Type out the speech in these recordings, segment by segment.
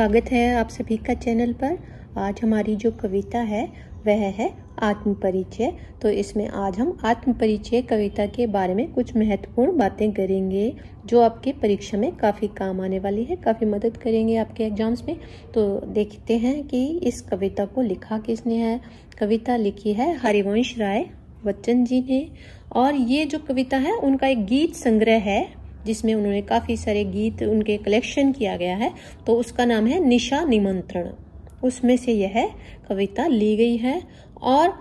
स्वागत है आप सभी का चैनल पर आज हमारी जो कविता है वह है आत्म परिचय तो इसमें आज हम आत्म परिचय कविता के बारे में कुछ महत्वपूर्ण बातें करेंगे जो आपके परीक्षा में काफ़ी काम आने वाली है काफ़ी मदद करेंगे आपके एग्जाम्स में तो देखते हैं कि इस कविता को लिखा किसने है कविता लिखी है हरिवंश राय बच्चन जी ने और ये जो कविता है उनका एक गीत संग्रह है जिसमें उन्होंने काफ़ी सारे गीत उनके कलेक्शन किया गया है तो उसका नाम है निशा निमंत्रण उसमें से यह कविता ली गई है और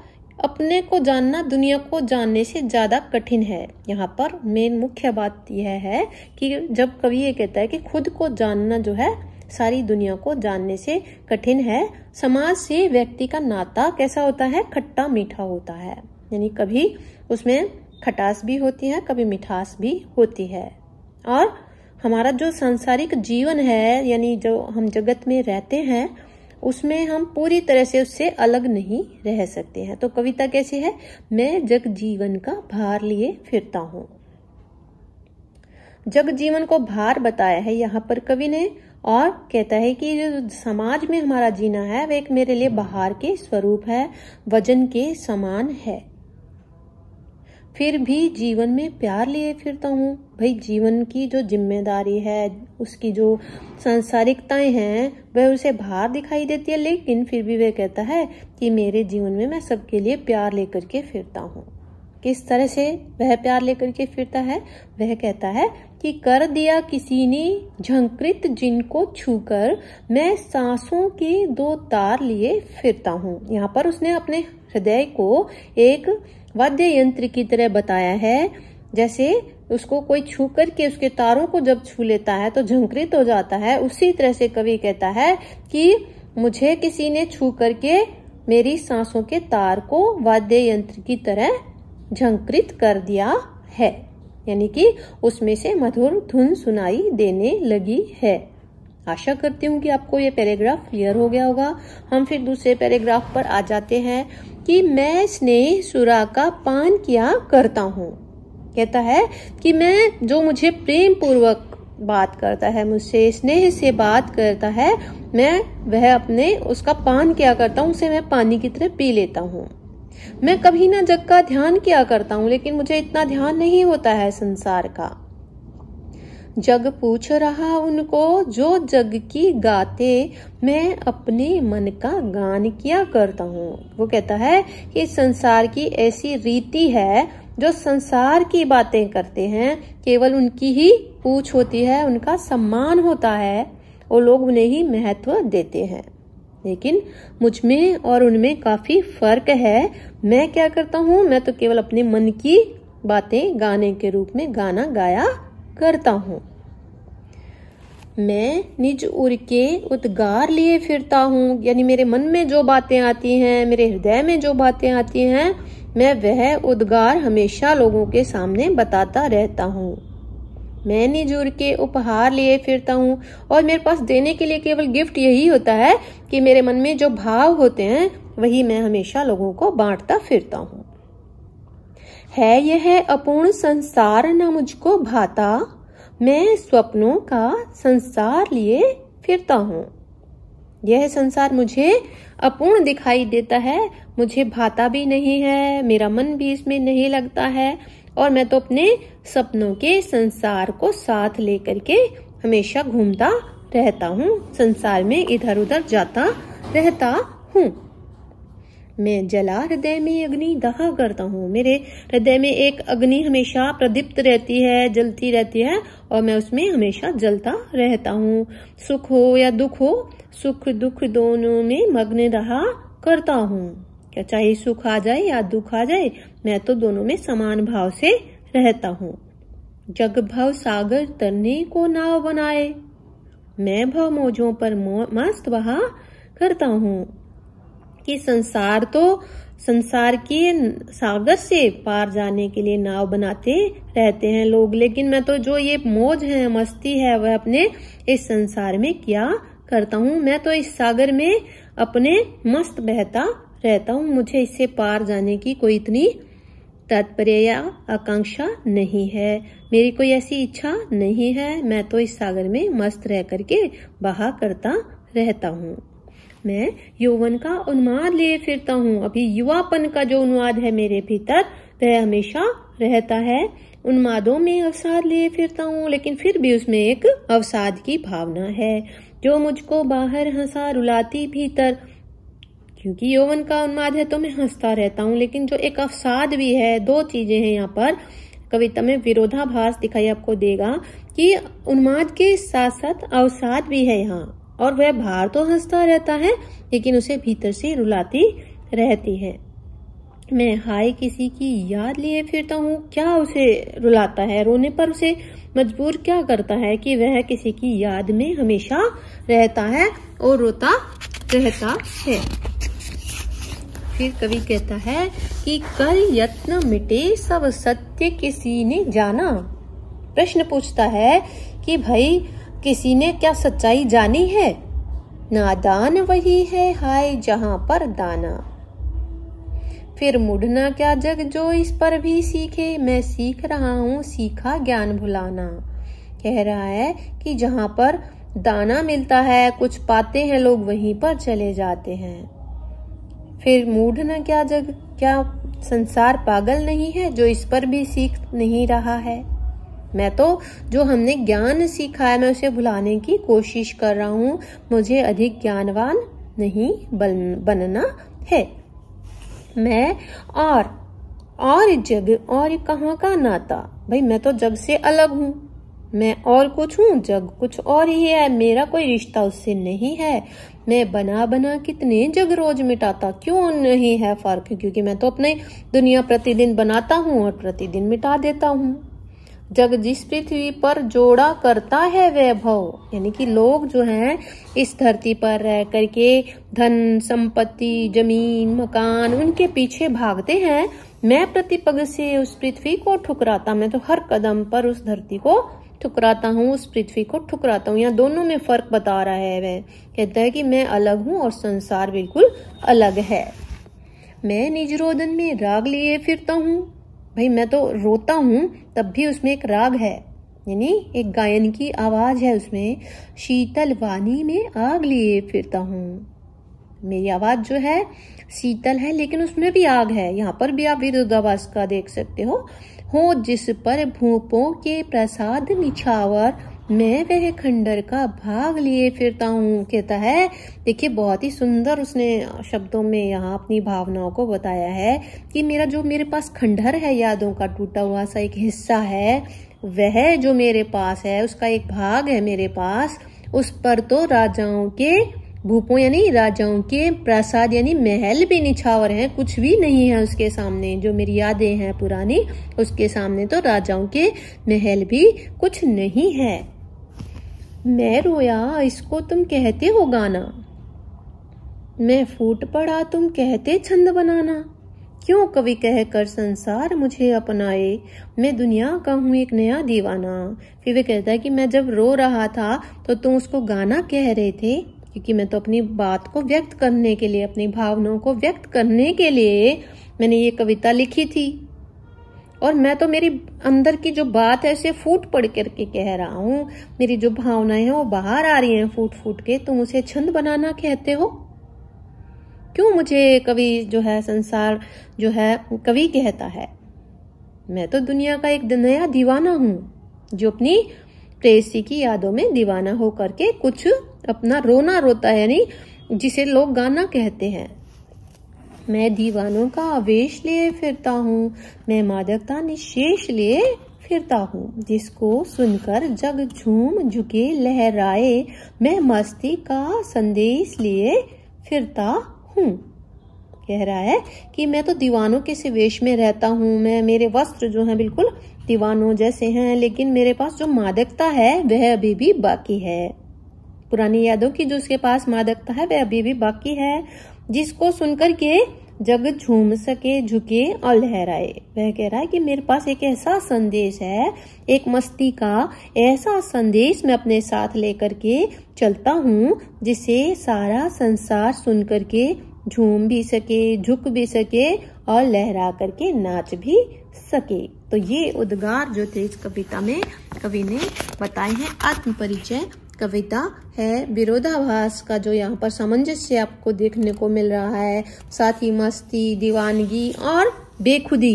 अपने को जानना दुनिया को जानने से ज़्यादा कठिन है यहाँ पर मेन मुख्य बात यह है कि जब कवि ये कहता है कि खुद को जानना जो है सारी दुनिया को जानने से कठिन है समाज से व्यक्ति का नाता कैसा होता है खट्टा मीठा होता है यानी कभी उसमें खटास भी होती है कभी मिठास भी होती है और हमारा जो सांसारिक जीवन है यानी जो हम जगत में रहते हैं उसमें हम पूरी तरह से उससे अलग नहीं रह सकते हैं तो कविता कैसी है मैं जग जीवन का भार लिए फिरता हूं जग जीवन को भार बताया है यहां पर कवि ने और कहता है कि जो समाज में हमारा जीना है वह एक मेरे लिए बाहर के स्वरूप है वजन के समान है फिर भी जीवन में प्यार लिए फिरता हूँ भाई जीवन की जो जिम्मेदारी है उसकी जो सांसारिकताएं हैं वह उसे बाहर दिखाई देती है लेकिन फिर भी वह कहता है कि मेरे जीवन में मैं सबके लिए प्यार लेकर के फिरता हूँ किस तरह से वह प्यार लेकर के फिरता है वह कहता है कि कर दिया किसी ने झंकृत जिनको छूकर मैं सांसों के दो तार लिए फिरता हूँ यहाँ पर उसने अपने हृदय को एक वाद्य यंत्र की तरह बताया है जैसे उसको कोई छू करके उसके तारों को जब छू लेता है तो झंकृत हो जाता है उसी तरह से कवि कहता है कि मुझे किसी ने छू करके मेरी सांसों के तार को वाद्य यंत्र की तरह झंकृत कर दिया है यानी कि उसमें से मधुर धुन सुनाई देने लगी है आशा करती हूँ कि आपको ये पैराग्राफ क्लियर हो गया होगा हम फिर दूसरे पैराग्राफ पर आ जाते हैं कि मैं स्नेह सुरा का पान किया करता हूँ कहता है कि मैं जो मुझे प्रेम पूर्वक बात करता है मुझसे स्नेह से बात करता है मैं वह अपने उसका पान किया करता हूँ उसे मैं पानी की तरह पी लेता हूँ मैं कभी ना जग का ध्यान किया करता हूँ लेकिन मुझे इतना ध्यान नहीं होता है संसार का जग पूछ रहा उनको जो जग की गाते मैं अपने मन का गान किया करता हूँ वो कहता है कि संसार की ऐसी रीति है जो संसार की बातें करते हैं केवल उनकी ही पूछ होती है उनका सम्मान होता है और लोग उन्हें ही महत्व देते हैं लेकिन मुझ में और उनमें काफी फर्क है मैं क्या करता हूँ मैं तो केवल अपने मन की बातें गाने के रूप में गाना गाया करता हूँ मैं निज उर के उद्गार लिए फिरता हूँ यानी मेरे मन में जो बातें आती हैं मेरे हृदय में जो बातें आती हैं मैं वह उद्गार हमेशा लोगों के सामने बताता रहता हूँ मैं उर के उपहार लिए फिरता हूँ और मेरे पास देने के लिए केवल गिफ्ट यही होता है कि मेरे मन में जो भाव होते हैं वही मैं हमेशा लोगों को बांटता फिरता हूँ है यह अपूर्ण संसार न मुझको भाता मैं स्वप्नों का संसार लिए फिरता हूँ यह संसार मुझे अपूर्ण दिखाई देता है मुझे भाता भी नहीं है मेरा मन भी इसमें नहीं लगता है और मैं तो अपने सपनों के संसार को साथ लेकर के हमेशा घूमता रहता हूँ संसार में इधर उधर जाता रहता हूँ मैं जला हृदय में अग्नि दहा करता हूँ मेरे हृदय में एक अग्नि हमेशा प्रदीप्त रहती है जलती रहती है और मैं उसमें हमेशा जलता रहता हूँ सुख हो या दुख हो सुख दुख दोनों में मग्न रहा करता हूँ क्या चाहे सुख आ जाए या दुख आ जाए मैं तो दोनों में समान भाव से रहता हूँ जग भव सागर तरने को नाव बनाए मैं भव मोजों पर मस्त वहा करता हूँ कि संसार तो संसार के सागर से पार जाने के लिए नाव बनाते रहते हैं लोग लेकिन मैं तो जो ये मौज है मस्ती है वह अपने इस संसार में किया करता हूँ मैं तो इस सागर में अपने मस्त बहता रहता हूँ मुझे इससे पार जाने की कोई इतनी तात्पर्य या आकांक्षा नहीं है मेरी कोई ऐसी इच्छा नहीं है मैं तो इस सागर में मस्त रह करके बहा करता रहता हूँ मैं यौवन का उन्माद लिए फिरता हूँ अभी युवापन का जो उन्माद है मेरे भीतर वह हमेशा रहता है उन्मादों में अवसाद लिए फिरता हूँ लेकिन फिर भी उसमें एक अवसाद की भावना है जो मुझको बाहर हंसा रुलाती भीतर क्योंकि यौवन का उन्माद है तो मैं हंसता रहता हूँ लेकिन जो एक अवसाद भी है दो चीजें हैं यहाँ पर कविता में विरोधाभास दिखाई आपको देगा कि उन्माद के साथ साथ अवसाद भी है यहाँ और वह बाहर तो हंसता रहता है लेकिन उसे भीतर से रुलाती रहती है मैं हाय किसी की याद लिए फिरता हूँ क्या उसे रुलाता है रोने पर उसे मजबूर क्या करता है कि वह किसी की याद में हमेशा रहता है और रोता रहता है फिर कवि कहता है कि कल यत्न मिटे सब सत्य किसी ने जाना प्रश्न पूछता है कि भाई किसी ने क्या सच्चाई जानी है नादान वही है हाय जहां पर दाना फिर मुड़ना क्या जग जो इस पर भी सीखे मैं सीख रहा हूँ सीखा ज्ञान भुलाना कह रहा है कि जहाँ पर दाना मिलता है कुछ पाते हैं लोग वहीं पर चले जाते हैं फिर न क्या जग क्या संसार पागल नहीं है जो इस पर भी सीख नहीं रहा है मैं तो जो हमने ज्ञान सीखा है मैं उसे भुलाने की कोशिश कर रहा हूँ मुझे अधिक ज्ञानवान नहीं बन, बनना है मैं और और जग और कहाँ का नाता भाई मैं तो जग से अलग हूँ मैं और कुछ हूँ जग कुछ और ही है मेरा कोई रिश्ता उससे नहीं है मैं बना बना कितने जग रोज मिटाता क्यों नहीं है फर्क क्योंकि मैं तो अपने दुनिया प्रतिदिन बनाता हूँ और प्रतिदिन मिटा देता हूँ जग जिस पृथ्वी पर जोड़ा करता है वैभव यानी कि लोग जो हैं इस धरती पर रह करके धन संपत्ति जमीन मकान उनके पीछे भागते हैं मैं प्रतिपग से उस पृथ्वी को ठुकराता मैं तो हर कदम पर उस धरती को ठुकराता हूँ उस पृथ्वी को ठुकराता हूँ यहाँ दोनों में फर्क बता रहा है वह कहता है कि मैं अलग हूँ और संसार बिल्कुल अलग है मैं निज रोदन में राग लिए फिरता हूँ भाई मैं तो रोता हूं तब भी उसमें एक राग है यानी एक गायन की आवाज़ है उसमें शीतल वाणी में आग लिए फिरता हूँ मेरी आवाज़ जो है शीतल है लेकिन उसमें भी आग है यहाँ पर भी आप विरोधावास का देख सकते हो हो जिस पर भूपों के प्रसाद निछावर मैं वह खंडर का भाग लिए फिरता हूँ कहता है देखिए बहुत ही सुंदर उसने शब्दों में यहाँ अपनी भावनाओं को बताया है कि मेरा जो मेरे पास खंडर है यादों का टूटा हुआ सा एक हिस्सा है वह जो मेरे पास है उसका एक भाग है मेरे पास उस पर तो राजाओं के भूपों यानी राजाओं के प्रसाद यानी महल भी निछावर हैं कुछ भी नहीं है उसके सामने जो मेरी यादें हैं पुरानी उसके सामने तो राजाओं के महल भी कुछ नहीं है मैं रोया इसको तुम कहते हो गाना मैं फूट पड़ा तुम कहते छंद बनाना क्यों कवि कहकर संसार मुझे अपनाए मैं दुनिया का हूँ एक नया दीवाना फिर वे कहता है कि मैं जब रो रहा था तो तुम उसको गाना कह रहे थे क्योंकि मैं तो अपनी बात को व्यक्त करने के लिए अपनी भावनाओं को व्यक्त करने के लिए मैंने ये कविता लिखी थी और मैं तो मेरी अंदर की जो बात है उसे फूट पड़ करके कह रहा हूं मेरी जो भावनाएं हैं वो बाहर आ रही हैं फूट फूट के तुम उसे छंद बनाना कहते हो क्यों मुझे कवि जो है संसार जो है कवि कहता है मैं तो दुनिया का एक नया दीवाना हूं जो अपनी प्रेसी की यादों में दीवाना होकर के कुछ अपना रोना रोता है यानी जिसे लोग गाना कहते हैं मैं दीवानों का आवेश लिए फिरता हूँ मैं मादकता निशेष लिए फिरता हूँ जिसको सुनकर जग झूम झुके लहराए मैं मस्ती का संदेश लिए फिरता हूँ कह रहा है कि मैं तो दीवानों के सिवेश में रहता हूँ मैं मेरे वस्त्र जो हैं बिल्कुल दीवानों जैसे हैं लेकिन मेरे पास जो मादकता है वह अभी भी बाकी है पुरानी यादों की जो उसके पास मादकता है वह अभी भी बाकी है जिसको सुनकर के जग झूम सके झुके और लहराए वह कह रहा है कि मेरे पास एक ऐसा संदेश है एक मस्ती का ऐसा संदेश मैं अपने साथ लेकर के चलता हूँ जिसे सारा संसार सुन करके झूम भी सके झुक भी सके और लहरा करके नाच भी सके तो ये उद्गार जो तेज कविता में कवि ने बताए हैं आत्म परिचय कविता है विरोधाभास का जो यहाँ पर सामंजस्य आपको देखने को मिल रहा है साथ ही मस्ती दीवानगी और बेखुदी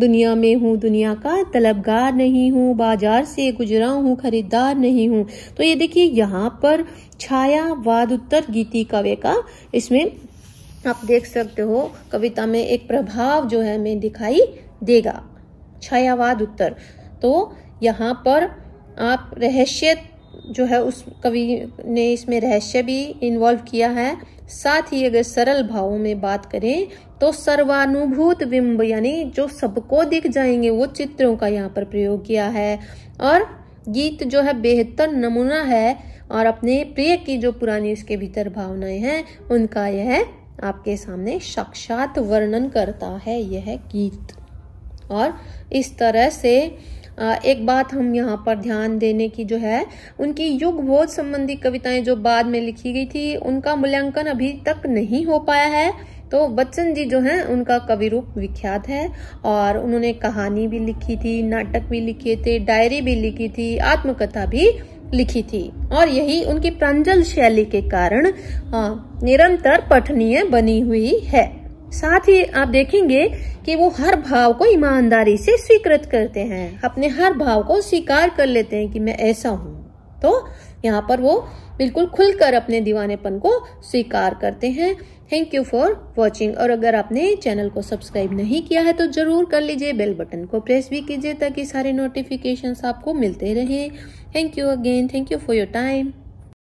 दुनिया में हूँ दुनिया का तलबगार नहीं हूँ बाजार से गुजरा हूँ खरीदार नहीं हूँ तो ये देखिए यहाँ पर छाया वाद उत्तर गीति कव्य का इसमें आप देख सकते हो कविता में एक प्रभाव जो है मैं दिखाई देगा छायावाद उत्तर तो यहाँ पर आप रहस्य जो है उस कवि ने इसमें रहस्य भी इन्वॉल्व किया है साथ ही अगर सरल भावों में बात करें तो सर्वानुभूत बिंब यानी जो सबको दिख जाएंगे वो चित्रों का यहाँ पर प्रयोग किया है और गीत जो है बेहतर नमूना है और अपने प्रिय की जो पुरानी उसके भीतर भावनाएं हैं उनका यह आपके सामने साक्षात वर्णन करता है यह गीत और इस तरह से एक बात हम यहाँ पर ध्यान देने की जो है उनकी युग बोध संबंधी कविताएं जो बाद में लिखी गई थी उनका मूल्यांकन अभी तक नहीं हो पाया है तो बच्चन जी जो हैं उनका कवि रूप विख्यात है और उन्होंने कहानी भी लिखी थी नाटक भी लिखे थे डायरी भी लिखी थी आत्मकथा भी लिखी थी और यही उनकी प्रांजल शैली के कारण निरंतर पठनीय बनी हुई है साथ ही आप देखेंगे कि वो हर भाव को ईमानदारी से स्वीकृत करते हैं अपने हर भाव को स्वीकार कर लेते हैं कि मैं ऐसा हूं तो यहाँ पर वो बिल्कुल खुलकर अपने दीवानेपन को स्वीकार करते हैं थैंक यू फॉर वॉचिंग और अगर आपने चैनल को सब्सक्राइब नहीं किया है तो जरूर कर लीजिए बेल बटन को प्रेस भी कीजिए ताकि सारे नोटिफिकेशन आपको मिलते रहे thank you again thank you for your time